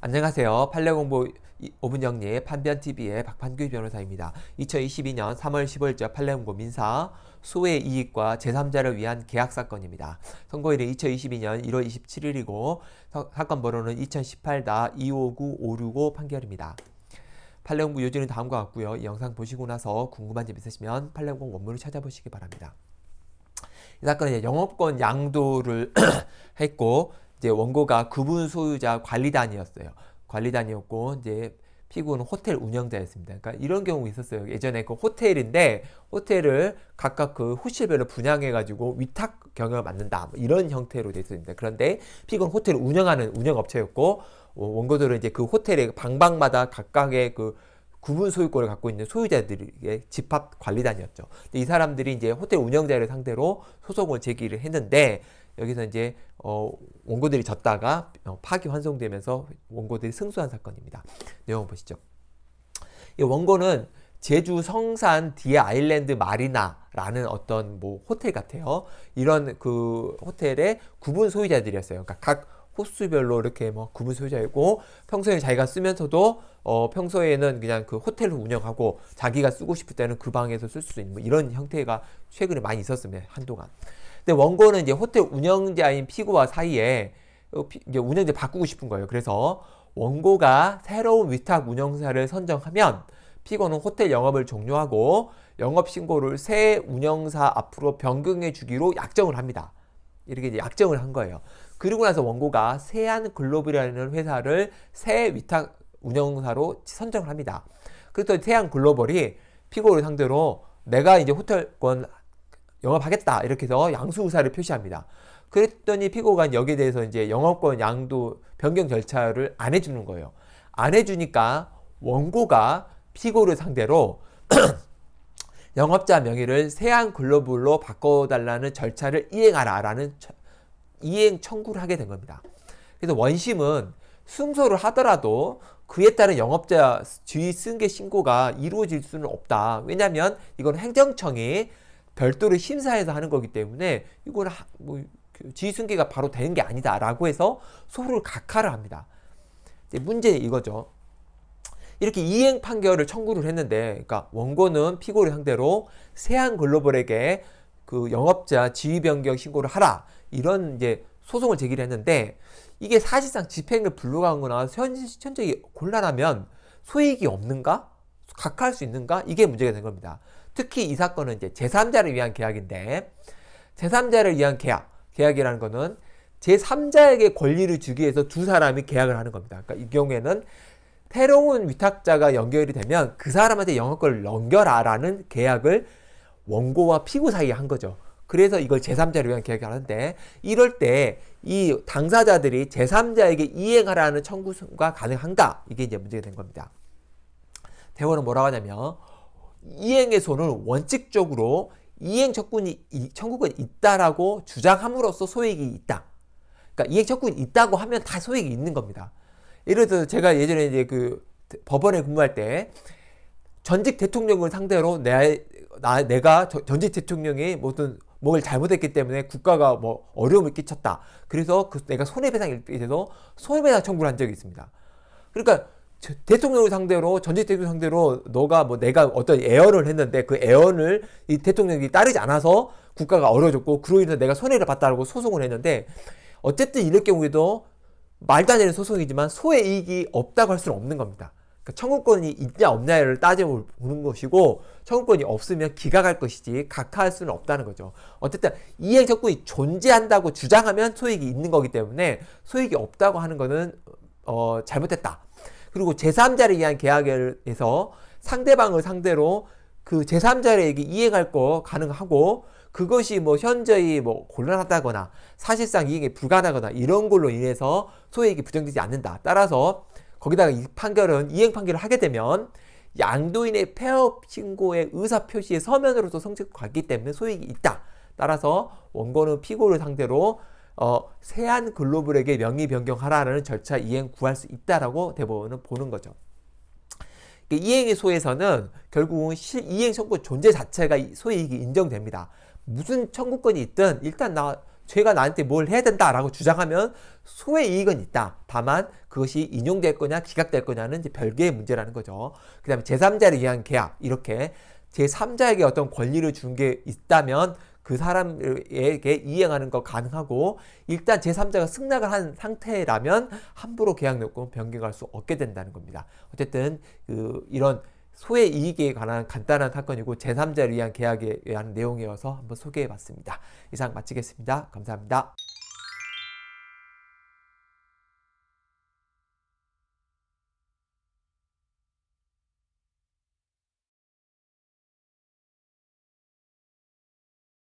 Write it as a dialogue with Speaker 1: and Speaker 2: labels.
Speaker 1: 안녕하세요. 판례공부 5분 영리 판변TV의 박판규 변호사입니다. 2022년 3월 15일자 판례공고 민사 소의 이익과 제3자를 위한 계약 사건입니다. 선고일은 2022년 1월 27일이고 사건 번호는 2018-259565 판결입니다. 판례공부 요지는 다음과 같고요. 이 영상 보시고 나서 궁금한 점 있으시면 판례공고 원문을 찾아보시기 바랍니다. 이 사건은 영업권 양도를 했고 이제 원고가 구분 소유자 관리단이었어요. 관리단이었고 이제 피고는 호텔 운영자였습니다. 그러니까 이런 경우 있었어요. 예전에 그 호텔인데 호텔을 각각 그 호실별로 분양해가지고 위탁 경영을 맡는다 뭐 이런 형태로 돼 있습니다. 그런데 피고는 호텔을 운영하는 운영업체였고 어, 원고들은 이제 그 호텔의 방방마다 각각의 그 구분 소유권을 갖고 있는 소유자들의 집합 관리단이었죠. 이 사람들이 이제 호텔 운영자를 상대로 소송을 제기를 했는데 여기서 이제 어, 원고들이 졌다가 어, 파기 환송되면서 원고들이 승소한 사건입니다. 내용 보시죠. 이 원고는 제주 성산 디에 아일랜드 마리나라는 어떤 뭐 호텔 같아요. 이런 그 호텔의 구분 소유자들이었어요. 그러니까 각 호수별로 이렇게 뭐 구분 소유자이고 평소에 자기가 쓰면서도 어 평소에는 그냥 그 호텔로 운영하고 자기가 쓰고 싶을 때는 그 방에서 쓸 수 있는 뭐 이런 형태가 최근에 많이 있었습니다. 한동안. 근데 원고는 이제 호텔 운영자인 피고와 사이에 어, 운영자 바꾸고 싶은 거예요. 그래서 원고가 새로운 위탁 운영사를 선정하면 피고는 호텔 영업을 종료하고 영업 신고를 새 운영사 앞으로 변경해 주기로 약정을 합니다. 이렇게 이제 약정을 한 거예요. 그리고 나서 원고가 세안 글로벌이라는 회사를 새 위탁 운영사로 선정을 합니다. 그랬더니 세안 글로벌이 피고를 상대로 내가 이제 호텔권 영업하겠다 이렇게 해서 양수 의사를 표시합니다. 그랬더니 피고가 여기에 대해서 이제 영업권 양도 변경 절차를 안 해주는 거예요. 안 해주니까 원고가 피고를 상대로 영업자 명의를 세안 글로벌로 바꿔달라는 절차를 이행하라라는 이행 청구를 하게 된 겁니다. 그래서 원심은 승소를 하더라도 그에 따른 영업자 주의 승계 신고가 이루어질 수는 없다. 왜냐하면 이건 행정청이 별도로 심사해서 하는 거기 때문에 이걸 하, 뭐 그 지휘승계가 바로 되는 게 아니다라고 해서 소를 각하를 합니다. 문제는 이거죠. 이렇게 이행 판결을 청구를 했는데, 그러니까 원고는 피고를 상대로 세안 글로벌에게 그 영업자 지위 변경 신고를 하라 이런 이제 소송을 제기 했는데 이게 사실상 집행을 불러가거나 현 현적이 곤란하면 소익이 없는가? 각할 수 있는가? 이게 문제가 된 겁니다. 특히 이 사건은 이제 제3자를 위한 계약인데 제3자를 위한 계약, 계약이라는 거는 제3자에게 권리를 주기 위해서 두 사람이 계약을 하는 겁니다. 그러니까 이 경우에는 새로운 위탁자가 연결이 되면 그 사람한테 영업권을 넘겨라라는 계약을 원고와 피고 사이에 한 거죠. 그래서 이걸 제3자를 위한 계약을 하는데 이럴 때 이 당사자들이 제3자에게 이행하라는 청구가 가능한가? 이게 이제 문제가 된 겁니다. 대원은 뭐라고 하냐면 이행에서는 원칙적으로 이행 척군이 청구권이 있다라고 주장함으로써 소액이 있다. 그러니까 이행 척군이 있다고 하면 다 소액이 있는 겁니다. 예를 들어서 제가 예전에 이제 그 법원에 근무할 때 전직 대통령을 상대로 내, 나, 내가 저, 전직 대통령이 무슨 뭘 잘못했기 때문에 국가가 뭐 어려움을 끼쳤다. 그래서 그 내가 손해배상에 대해서 손해배상 청구를 한 적이 있습니다. 그러니까 대통령을 상대로 전직 대통령 상대로 너가 뭐 내가 어떤 애언을 했는데 그 애언을 이 대통령이 따르지 않아서 국가가 어려졌고 그로 인해서 내가 손해를 봤다고 소송을 했는데 어쨌든 이럴 경우에도 말도 안 되는 소송이지만 소의 이익이 없다고 할 수는 없는 겁니다. 그러니까 청구권이 있냐 없냐를 따져보는 것이고 청구권이 없으면 기각할 것이지 각하할 수는 없다는 거죠. 어쨌든 이행청구이 존재한다고 주장하면 소익이 있는 거기 때문에 소익이 없다고 하는 거는 어, 잘못됐다. 그리고 제3자를 위한 계약을해서 상대방을 상대로 그 제3자에게 이행할 거 가능하고 그것이 뭐 현저히 뭐 곤란하다거나 사실상 이행이 불가능하거나 이런 걸로 인해서 소액이 부정되지 않는다. 따라서 거기다가 이 판결은 이행 판결을 하게 되면 양도인의 폐업 신고의 의사 표시의 서면으로도 성취가 갔기 때문에 소액이 있다. 따라서 원고는 피고를 상대로 어, 세안 글로벌에게 명의 변경하라는 라 절차 이행 구할 수 있다라고 대법원은 보는 거죠. 그러니까 이행의 소에서는 결국은 실, 이행 청구 존재 자체가 소이익이 인정됩니다. 무슨 청구권이 있든 일단 나 죄가 나한테 뭘 해야 된다라고 주장하면 소의 이익은 있다. 다만 그것이 인용될 거냐 기각될 거냐는 이제 별개의 문제라는 거죠. 그 다음에 제3자를 위한 계약 이렇게 제3자에게 어떤 권리를 준 게 있다면 그 사람에게 이행하는 거 가능하고 일단 제3자가 승낙을 한 상태라면 함부로 계약 요건 변경할 수 없게 된다는 겁니다. 어쨌든 그 이런 소외 이익에 관한 간단한 사건이고 제3자를 위한 계약에 의한 내용이어서 한번 소개해 봤습니다. 이상 마치겠습니다. 감사합니다.